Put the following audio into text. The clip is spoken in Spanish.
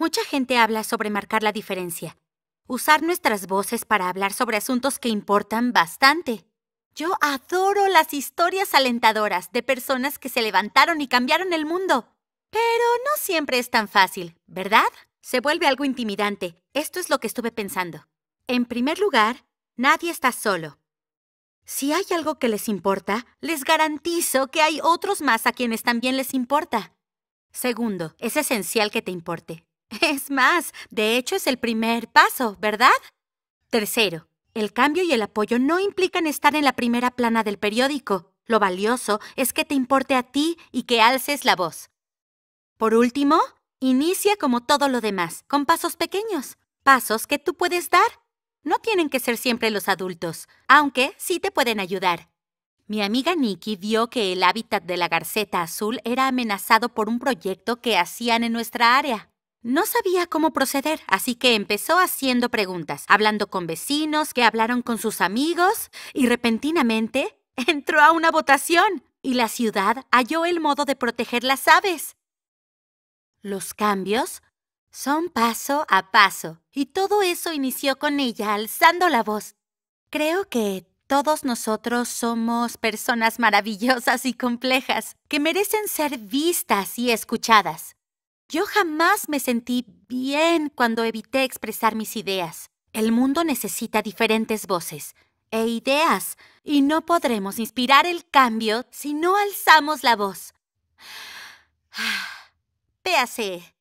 Mucha gente habla sobre marcar la diferencia. Usar nuestras voces para hablar sobre asuntos que importan bastante. Yo adoro las historias alentadoras de personas que se levantaron y cambiaron el mundo. Pero no siempre es tan fácil, ¿verdad? Se vuelve algo intimidante. Esto es lo que estuve pensando. En primer lugar, nadie está solo. Si hay algo que les importa, les garantizo que hay otros más a quienes también les importa. Segundo, es esencial que te importe. Es más, de hecho es el primer paso, ¿verdad? Tercero, el cambio y el apoyo no implican estar en la primera plana del periódico. Lo valioso es que te importe a ti y que alces la voz. Por último, inicia como todo lo demás, con pasos pequeños, pasos que tú puedes dar. No tienen que ser siempre los adultos, aunque sí te pueden ayudar. Mi amiga Nikki vio que el hábitat de la garceta azul era amenazado por un proyecto que hacían en nuestra área. No sabía cómo proceder, así que empezó haciendo preguntas, hablando con vecinos que hablaron con sus amigos y repentinamente entró a una votación y la ciudad halló el modo de proteger las aves. Los cambios son paso a paso y todo eso inició con ella alzando la voz. Creo que todos nosotros somos personas maravillosas y complejas que merecen ser vistas y escuchadas. Yo jamás me sentí bien cuando evité expresar mis ideas. El mundo necesita diferentes voces e ideas, y no podremos inspirar el cambio si no alzamos la voz. Véase.